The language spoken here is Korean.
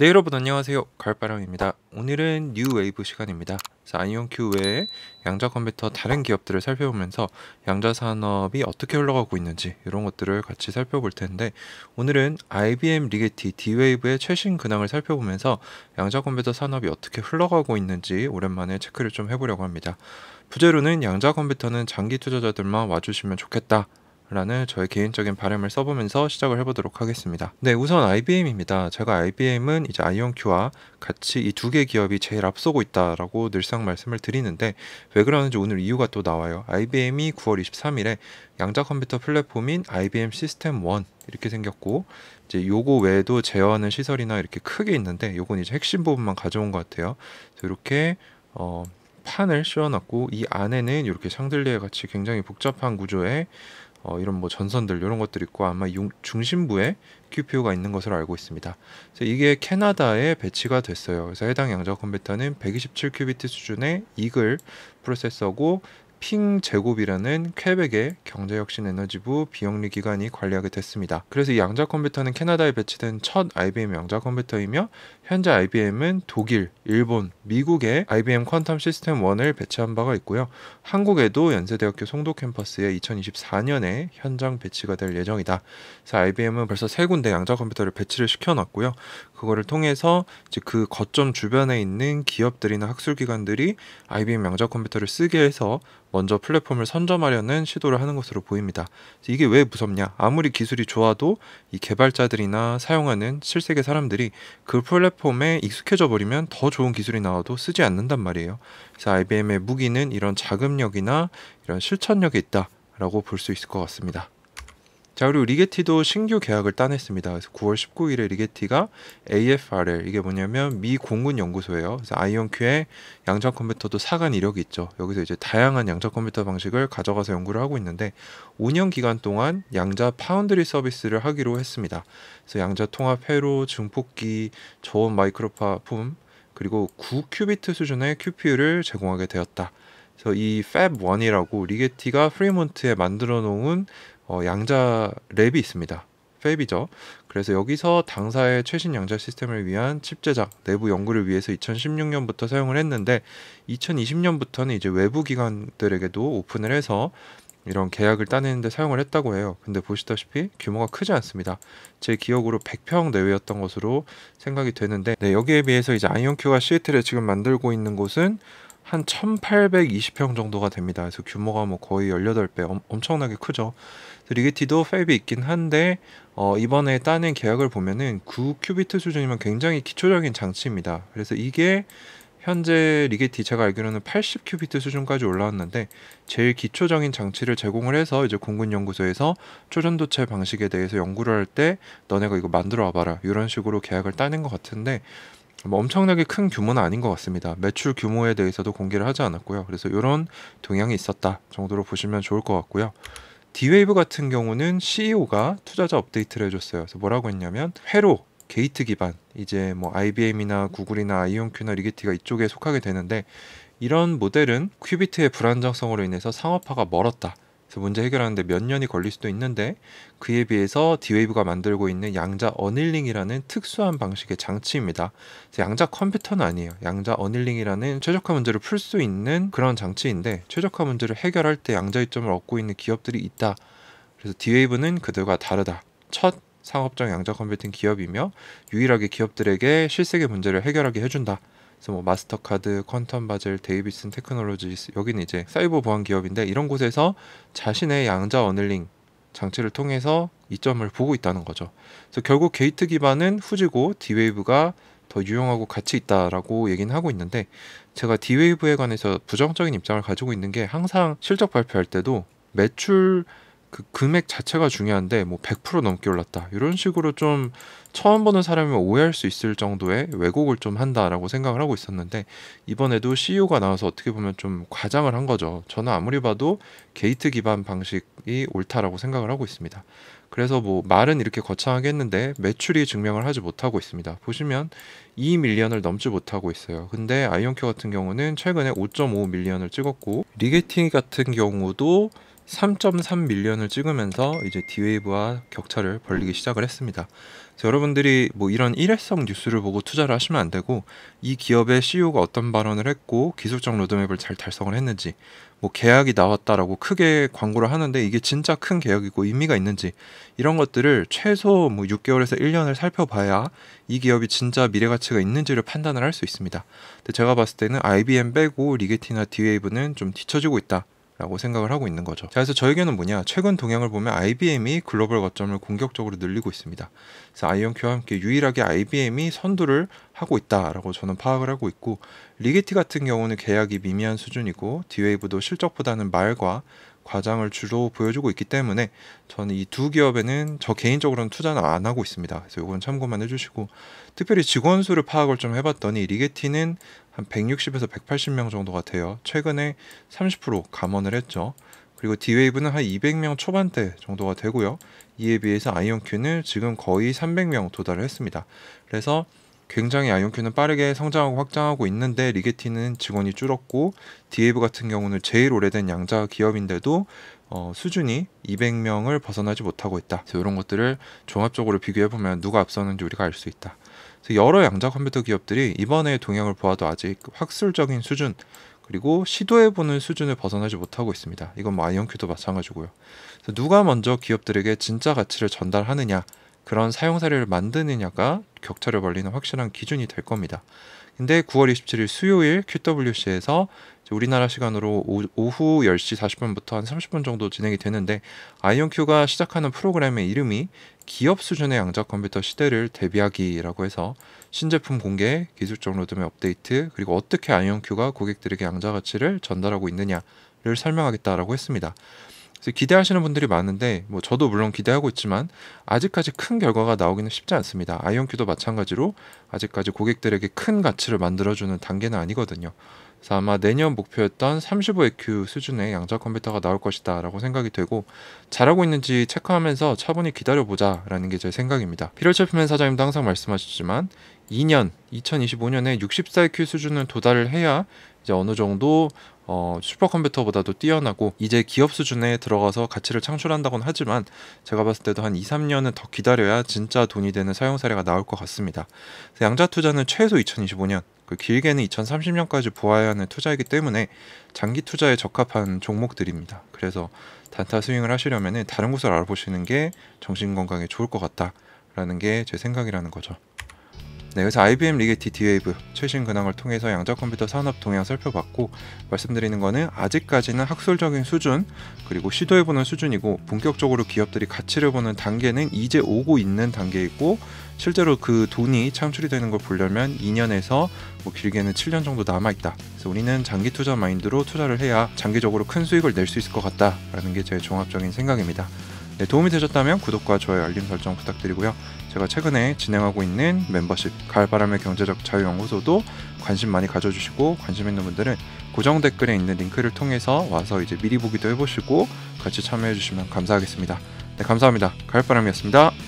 네 여러분 안녕하세요 갈바람입니다 오늘은 뉴웨이브 시간입니다 아이온큐 외에 양자 컴퓨터 다른 기업들을 살펴보면서 양자 산업이 어떻게 흘러가고 있는지 이런 것들을 같이 살펴볼 텐데 오늘은 IBM 리게티 d 웨이브의 최신 근황을 살펴보면서 양자 컴퓨터 산업이 어떻게 흘러가고 있는지 오랜만에 체크를 좀 해보려고 합니다 부재로는 양자 컴퓨터는 장기 투자자들만 와주시면 좋겠다 라는 저의 개인적인 발음을 써보면서 시작을 해보도록 하겠습니다. 네, 우선 IBM입니다. 제가 IBM은 이제 아이온큐와 같이 이 두 개 기업이 제일 앞서고 있다라고 늘상 말씀을 드리는데 왜 그러는지 오늘 이유가 또 나와요. IBM이 9월 23일에 양자 컴퓨터 플랫폼인 IBM 시스템 1 이렇게 생겼고 이제 요거 외에도 제어하는 시설이나 이렇게 크게 있는데 요건 이제 핵심 부분만 가져온 것 같아요. 이렇게 어, 판을 씌워놨고 이 안에는 이렇게 샹들리에 같이 굉장히 복잡한 구조의 어, 이런 뭐 전선들 이런 것들 있고 아마 용, 중심부에 QPU가 있는 것으로 알고 있습니다. 그래서 이게 캐나다에 배치가 됐어요. 그래서 해당 양자 컴퓨터는 127큐비트 수준의 이글 프로세서고 핑 제곱이라는 퀘벡의 경제혁신에너지부 비영리 기관이 관리하게 됐습니다. 그래서 이 양자 컴퓨터는 캐나다에 배치된 첫 IBM 양자 컴퓨터이며 현재 IBM은 독일, 일본, 미국에 IBM 퀀텀 시스템 1을 배치한 바가 있고요. 한국에도 연세대학교 송도 캠퍼스에 2024년에 현장 배치가 될 예정이다. 그래서 IBM은 벌써 세 군데 양자 컴퓨터를 배치를 시켜놨고요. 그거를 통해서 이제 그 거점 주변에 있는 기업들이나 학술기관들이 IBM 양자 컴퓨터를 쓰게 해서 먼저 플랫폼을 선점하려는 시도를 하는 것으로 보입니다. 이게 왜 무섭냐? 아무리 기술이 좋아도 이 개발자들이나 사용하는 실세계 사람들이 그 플랫 폼 플랫폼에 익숙해져 버리면 더 좋은 기술이 나와도 쓰지 않는단 말이에요. 그래서 IBM의 무기는 이런 자금력이나 이런 실천력에 있다라고 볼 수 있을 것 같습니다. 자 그리고 리게티도 신규 계약을 따냈습니다. 그래서 9월 19일에 리게티가 AFRL 이게 뭐냐면 미 공군 연구소예요. 그래서 아이온큐의 양자 컴퓨터도 사간 이력이 있죠. 여기서 이제 다양한 양자 컴퓨터 방식을 가져가서 연구를 하고 있는데 5년 기간 동안 양자 파운드리 서비스를 하기로 했습니다. 그래서 양자 통합 회로 증폭기 저온 마이크로파품 그리고 9큐비트 수준의 QPU를 제공하게 되었다. 그래서 이 Fab1이라고 리게티가 프리몬트에 만들어 놓은 어, 양자 랩이 있습니다. 페이비죠 그래서 여기서 당사의 최신 양자 시스템을 위한 칩 제작 내부 연구를 위해서 2016년부터 사용을 했는데 2020년부터는 이제 외부 기관들에게도 오픈을 해서 이런 계약을 따내는데 사용을 했다고 해요. 근데 보시다시피 규모가 크지 않습니다. 제 기억으로 100평 내외였던 것으로 생각이 되는데 네, 여기에 비해서 이제 아이온큐가 시애틀에 지금 만들고 있는 곳은 한 1820평 정도가 됩니다. 그래서 규모가 뭐 거의 18배 엄, 청나게 크죠. 리게티도 팹이 있긴 한데 어, 이번에 따낸 계약을 보면은 9큐비트 수준이면 굉장히 기초적인 장치입니다. 그래서 이게 현재 리게티 제가 알기로는 80큐비트 수준까지 올라왔는데 제일 기초적인 장치를 제공을 해서 이제 공군 연구소에서 초전도체 방식에 대해서 연구를 할 때 너네가 이거 만들어 와봐라 이런 식으로 계약을 따낸 것 같은데 뭐 엄청나게 큰 규모는 아닌 것 같습니다. 매출 규모에 대해서도 공개를 하지 않았고요. 그래서 이런 동향이 있었다 정도로 보시면 좋을 것 같고요. 디웨이브 같은 경우는 CEO가 투자자 업데이트를 해줬어요. 그래서 뭐라고 했냐면 회로 게이트 기반 이제 뭐 IBM이나 구글이나 아이온큐나 리게티가 이쪽에 속하게 되는데 이런 모델은 큐비트의 불안정성으로 인해서 상업화가 멀었다. 그래서 문제 해결하는데 몇 년이 걸릴 수도 있는데 그에 비해서 디웨이브가 만들고 있는 양자 어닐링이라는 특수한 방식의 장치입니다. 양자 컴퓨터는 아니에요. 양자 어닐링이라는 최적화 문제를 풀 수 있는 그런 장치인데 최적화 문제를 해결할 때 양자 이점을 얻고 있는 기업들이 있다. 그래서 디웨이브는 그들과 다르다. 첫 상업적 양자 컴퓨팅 기업이며 유일하게 기업들에게 실세계 문제를 해결하게 해준다. 그래서 뭐 마스터카드, 퀀텀 바젤, 데이비슨 테크놀로지스 여기는 이제 사이버 보안 기업인데 이런 곳에서 자신의 양자 어닐링 장치를 통해서 이점을 보고 있다는 거죠. 그래서 결국 게이트 기반은 후지고 디웨이브가 더 유용하고 가치 있다라고 얘기는 하고 있는데 제가 디웨이브에 관해서 부정적인 입장을 가지고 있는 게 항상 실적 발표할 때도 매출 그 금액 자체가 중요한데 뭐 100% 넘게 올랐다 이런 식으로 좀 처음 보는 사람이면 오해할 수 있을 정도의 왜곡을 좀 한다라고 생각을 하고 있었는데 이번에도 CEO가 나와서 어떻게 보면 좀 과장을 한 거죠. 저는 아무리 봐도 게이트 기반 방식이 옳다라고 생각을 하고 있습니다. 그래서 뭐 말은 이렇게 거창하게 했는데 매출이 증명을 하지 못하고 있습니다. 보시면 2 밀리언을 넘지 못하고 있어요. 근데 아이언큐 같은 경우는 최근에 5.5 밀리언을 찍었고 리게팅 같은 경우도 3.3밀리언을 찍으면서 이제 디웨이브와 격차를 벌리기 시작을 했습니다. 여러분들이 뭐 이런 일회성 뉴스를 보고 투자를 하시면 안 되고 이 기업의 CEO가 어떤 발언을 했고 기술적 로드맵을 잘 달성을 했는지 뭐 계약이 나왔다라고 크게 광고를 하는데 이게 진짜 큰 계약이고 의미가 있는지 이런 것들을 최소 뭐 6개월에서 1년을 살펴봐야 이 기업이 진짜 미래 가치가 있는지를 판단을 할 수 있습니다. 근데 제가 봤을 때는 IBM 빼고 리게티나 디웨이브는 좀 뒤처지고 있다. 라고 생각을 하고 있는 거죠. 자, 그래서 저 의견은 뭐냐? 최근 동향을 보면 IBM이 글로벌 거점을 공격적으로 늘리고 있습니다. 그래서 아이언큐와 함께 유일하게 IBM이 선두를 하고 있다라고 저는 파악을 하고 있고 리게티 같은 경우는 계약이 미미한 수준이고 디웨이브도 실적보다는 말과 과장을 주로 보여주고 있기 때문에 저는 이 두 기업에는 저 개인적으로는 투자는 안 하고 있습니다. 그래서 이건 참고만 해주시고 특별히 직원 수를 파악을 좀 해봤더니 리게티는 한 160에서 180명 정도 가돼요 최근에 30% 감원을 했죠. 그리고 디웨이브는 한 200명 초반대 정도가 되고요. 이에 비해서 아이온큐는 지금 거의 300명 도달을 했습니다. 그래서 굉장히 아이온큐는 빠르게 성장하고 확장하고 있는데 리게티는 직원이 줄었고 디에브 같은 경우는 제일 오래된 양자 기업인데도 어, 수준이 200명을 벗어나지 못하고 있다. 그래서 이런 것들을 종합적으로 비교해 보면 누가 앞서는지 우리가 알 수 있다. 그래서 여러 양자 컴퓨터 기업들이 이번에 동향을 보아도 아직 학술적인 수준 그리고 시도해보는 수준을 벗어나지 못하고 있습니다. 이건 뭐아이온큐도 마찬가지고요. 누가 먼저 기업들에게 진짜 가치를 전달하느냐 그런 사용 사례를 만드느냐가 격차를 벌리는 확실한 기준이 될 겁니다. 근데 9월 27일 수요일 QWC에서 우리나라 시간으로 오후 10시 40분부터 한 30분 정도 진행이 되는데 아이온큐가 시작하는 프로그램의 이름이 기업 수준의 양자 컴퓨터 시대를 대비하기라고 해서 신제품 공개, 기술적 로드맵 업데이트, 그리고 어떻게 아이온큐가 고객들에게 양자 가치를 전달하고 있느냐를 설명하겠다라고 했습니다. 그래서 기대하시는 분들이 많은데 뭐 저도 물론 기대하고 있지만 아직까지 큰 결과가 나오기는 쉽지 않습니다. 아이온큐도 마찬가지로 아직까지 고객들에게 큰 가치를 만들어주는 단계는 아니거든요. 그래서 아마 내년 목표였던 35EQ 수준의 양자 컴퓨터가 나올 것이다 라고 생각이 되고 잘하고 있는지 체크하면서 차분히 기다려보자 라는 게 제 생각입니다. 피럴체피맨 사장님도 항상 말씀하셨지만 2년, 2025년에 64EQ 수준은 도달 해야 이제 어느 정도 어, 슈퍼컴퓨터보다도 뛰어나고 이제 기업 수준에 들어가서 가치를 창출한다곤 하지만 제가 봤을 때도 한 2, 3년은 더 기다려야 진짜 돈이 되는 사용 사례가 나올 것 같습니다. 양자 투자는 최소 2025년 그 길게는 2030년까지 보아야 하는 투자이기 때문에 장기 투자에 적합한 종목들입니다. 그래서 단타 스윙을 하시려면 다른 곳을 알아보시는 게 정신 건강에 좋을 것 같다라는 게 제 생각이라는 거죠. 네, 그래서 IBM 리게티 D-Wave 최신 근황을 통해서 양자 컴퓨터 산업 동향 살펴봤고 말씀드리는 거는 아직까지는 학술적인 수준 그리고 시도해보는 수준이고 본격적으로 기업들이 가치를 보는 단계는 이제 오고 있는 단계이고 실제로 그 돈이 창출이 되는 걸 보려면 2년에서 뭐 길게는 7년 정도 남아있다. 그래서 우리는 장기 투자 마인드로 투자를 해야 장기적으로 큰 수익을 낼 수 있을 것 같다라는 게 제 종합적인 생각입니다. 네, 도움이 되셨다면 구독과 좋아요 알림 설정 부탁드리고요. 제가 최근에 진행하고 있는 멤버십 가을바람의 경제적 자유연구소도 관심 많이 가져주시고 관심 있는 분들은 고정 댓글에 있는 링크를 통해서 와서 이제 미리 보기도 해보시고 같이 참여해주시면 감사하겠습니다. 네, 감사합니다. 가을바람이었습니다.